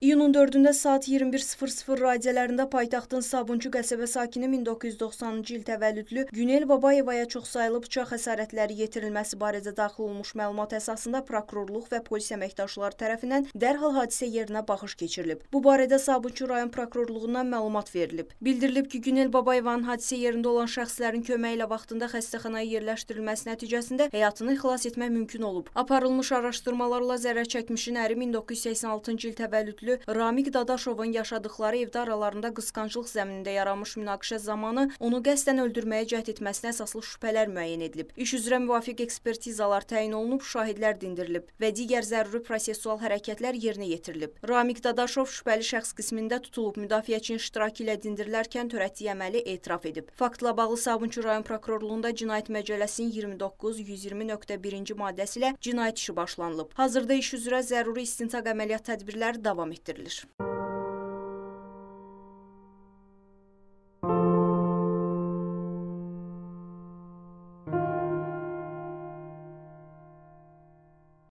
İyunun 4-də saat 21:00 radələrində paytaxtın Sabunçu qəsəbə sakini 1990-cı il təvəllüdlü Günel Babayevaya çoxsaylı bıçaq xəsarətləri yetirilməsi barədə daxil olmuş məlumat əsasında prokurorluq və polis əməkdaşları tərəfindən dərhal hadisə yerinə baxış keçirilib. Bu barədə Sabunçu rayon prokurorluğundan məlumat verilib. Bildirilib ki, Günel Babayevanın hadisə yerində olan şəxslərin köməyi ilə vaxtında xəstəxanaya yerləşdirilməsi nəticəsində həyatını xilas etmək mümkün olub. Aparılmış araşdırmalarla zərər çəkmişin əri 1986-cı il təvəllüdlü təvəllüdlü Ramik Dadaşovun yaşadıkları evdə aralarında qısqanclıq zəminində yaranmış münaqişə zamanı onu qəsdən öldürməyə cəhd etməsinə əsaslı şübhələr müəyyən edilib. İş üzrə müvafiq ekspertizalar təyin olunub, şahidlər dindirilib və digər zəruri prosesual hərəkətlər yerinə yetirilib. Ramik Dadaşov şübhəli şəxs qismində tutulub, müdafiəçinin iştirakı ilə dindirilərkən törətdiyi əməli etiraf edib. Faktla bağlı Sabunçu rayon prokurorluğunda cinayət məcəlləsinin 29-120.1-ci maddəsi ilə cinayət işi başlanılıb. Hazırda iş üzrə zəruri istintaq əməliyyat tədbirləri davam etdirilir. devam ettirilir.